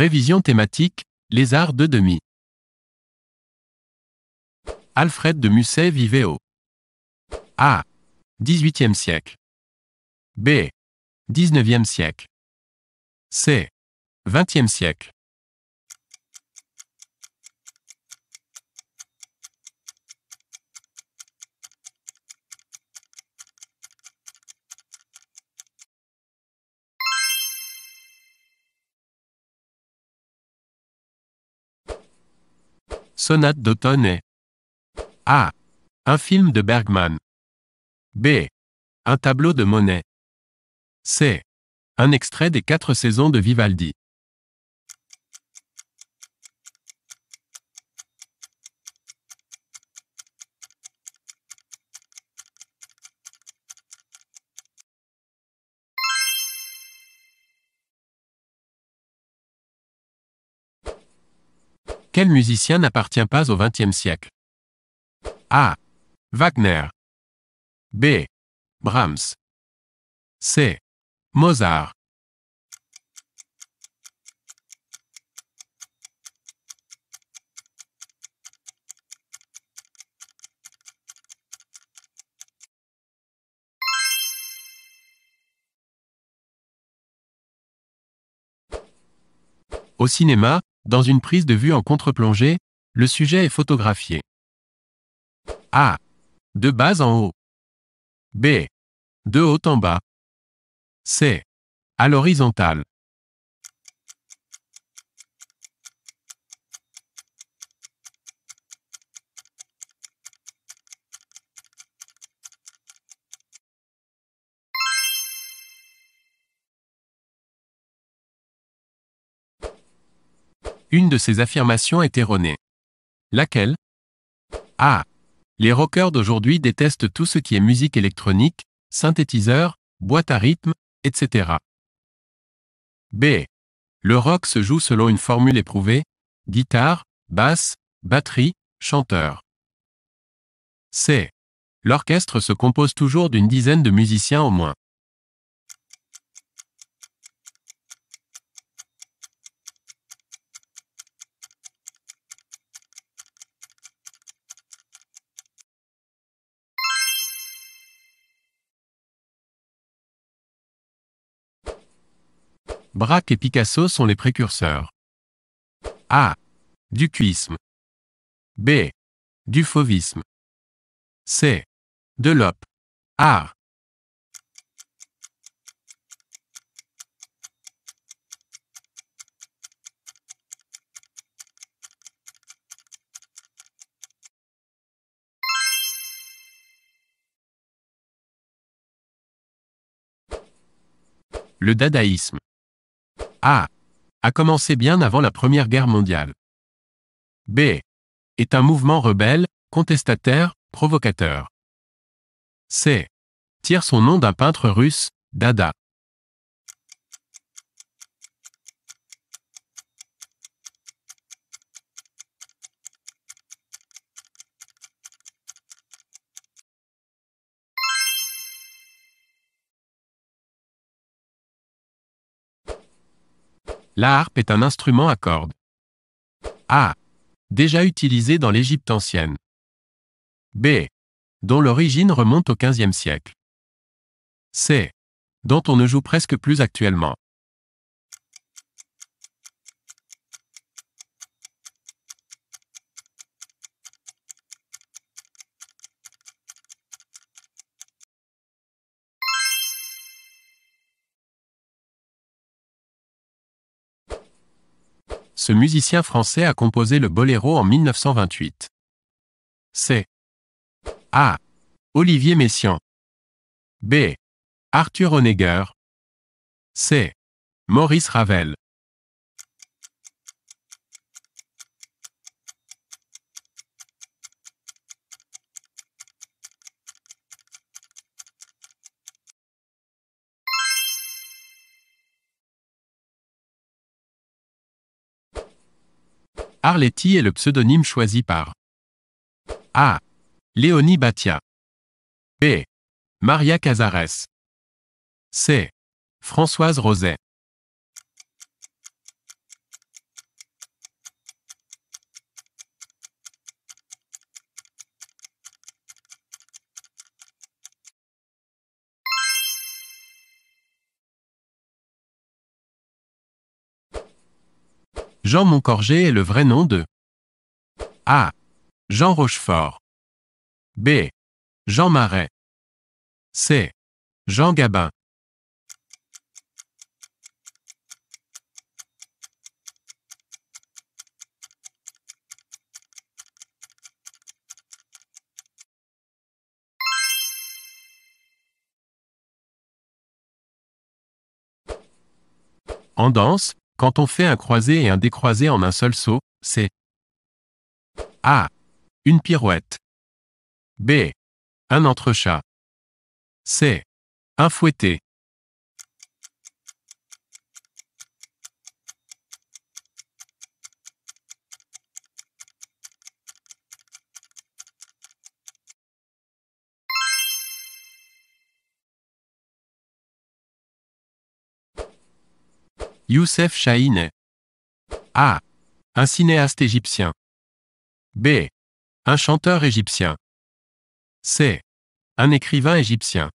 Révision thématique, les arts de demi. Alfred de Musset vivait au A. 18e siècle. B. 19e siècle. C. 20e siècle. Sonate d'automne est A. Un film de Bergman. B. Un tableau de Monet. C. Un extrait des quatre saisons de Vivaldi. Quel musicien n'appartient pas au XXe siècle A. Wagner. B. Brahms. C. Mozart. Au cinéma, dans une prise de vue en contre-plongée, le sujet est photographié. A. De bas en haut. B. De haut en bas. C. À l'horizontale. une de ces affirmations est erronée. Laquelle A. Les rockers d'aujourd'hui détestent tout ce qui est musique électronique, synthétiseur, boîte à rythme, etc. B. Le rock se joue selon une formule éprouvée, guitare, basse, batterie, chanteur. C. L'orchestre se compose toujours d'une dizaine de musiciens au moins. Braque et Picasso sont les précurseurs. A. Du cuisme. B. Du fauvisme. C. De l'op. A. Le dadaïsme. A. A commencé bien avant la Première Guerre mondiale. B. Est un mouvement rebelle, contestataire, provocateur. C. Tire son nom d'un peintre russe, Dada. La harpe est un instrument à cordes. A. Déjà utilisé dans l'Égypte ancienne. B. Dont l'origine remonte au XVe siècle. C. Dont on ne joue presque plus actuellement. ce musicien français a composé le boléro en 1928. c. A. Olivier Messiaen. B. Arthur Honegger. C. Maurice Ravel. Arletty est le pseudonyme choisi par A. Léonie Batia. B. Maria Cazares. C. Françoise Roset. Jean Moncorgé est le vrai nom de A. Jean Rochefort. B. Jean Marais. C. Jean Gabin. En danse, quand on fait un croisé et un décroisé en un seul saut, c'est A. Une pirouette. B. Un entrechat. C. Un fouetté. Youssef Chahine. A. Un cinéaste égyptien. B. Un chanteur égyptien. C. Un écrivain égyptien.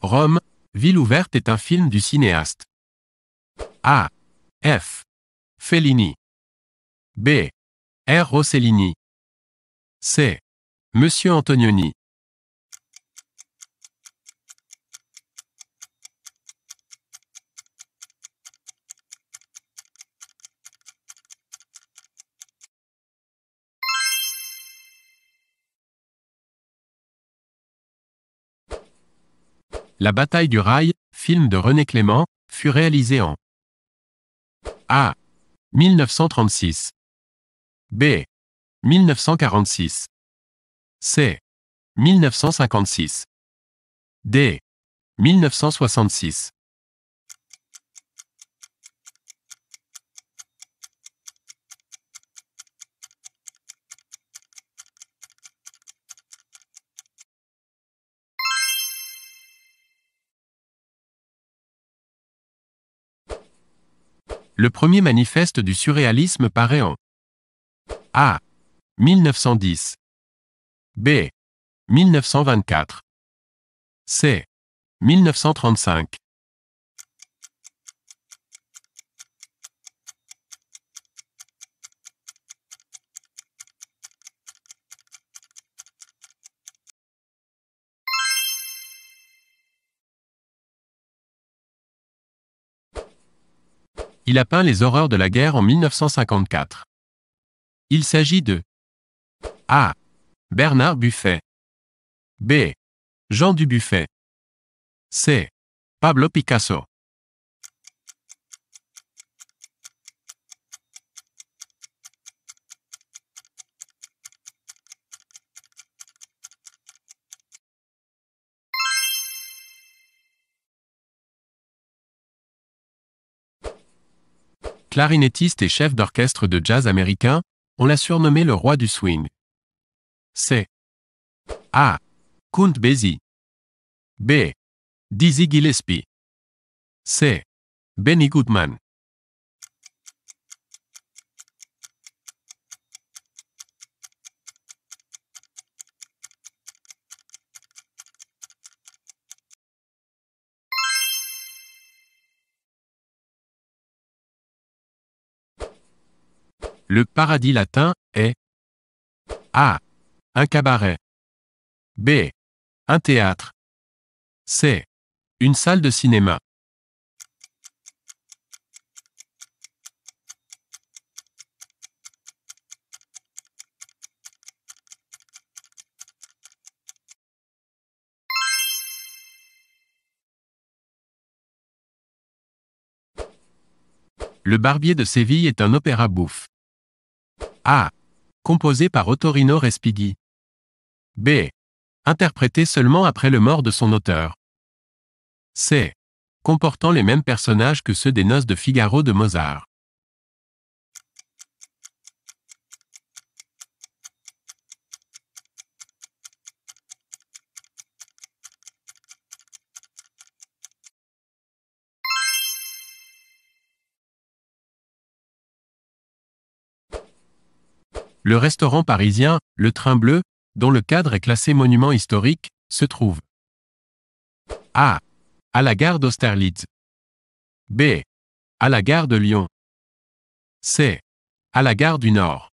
Rome, Ville ouverte est un film du cinéaste A. F. Fellini. B. R. Rossellini. C. Monsieur Antonioni. La bataille du rail, film de René Clément, fut réalisé en A. 1936 B. 1946 C. 1956 D. 1966 le premier manifeste du surréalisme paraît en A. 1910 B. 1924 C. 1935 Il a peint les horreurs de la guerre en 1954. Il s'agit de A. Bernard Buffet B. Jean Dubuffet C. Pablo Picasso Clarinettiste et chef d'orchestre de jazz américain, on l'a surnommé le roi du swing. C. A. Count Basie B. Dizzy Gillespie C. Benny Goodman Le paradis latin est A. Un cabaret. B. Un théâtre. C. Une salle de cinéma. Le Barbier de Séville est un opéra bouffe. A. Composé par Ottorino Respighi. B. Interprété seulement après le mort de son auteur. C. Comportant les mêmes personnages que ceux des noces de Figaro de Mozart. le restaurant parisien, le Train Bleu, dont le cadre est classé monument historique, se trouve. A. À la gare d'Austerlitz. B. À la gare de Lyon. C. À la gare du Nord.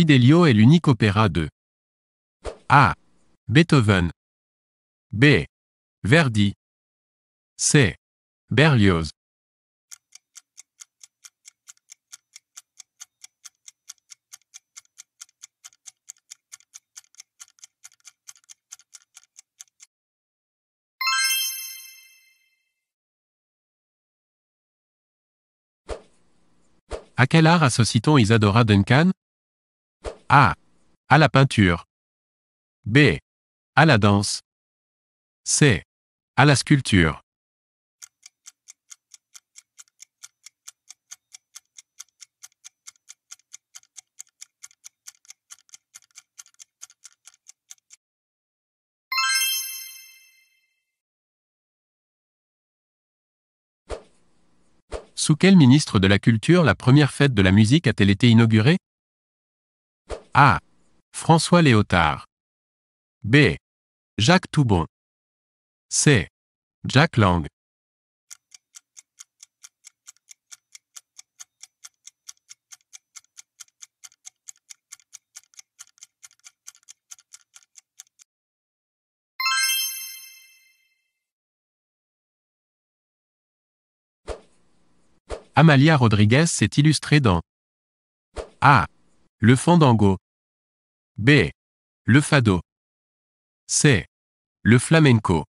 Fidelio est l'unique opéra de A. Beethoven B. Verdi C. Berlioz À quel art associe-t-on Isadora Duncan a. À la peinture. B. À la danse. C. À la sculpture. Sous quel ministre de la Culture la première fête de la musique a-t-elle été inaugurée a. François Léotard. B. Jacques Toubon. C. Jacques Lang. Amalia Rodriguez s'est illustrée dans A. Le fandango. B. Le fado. C. Le flamenco.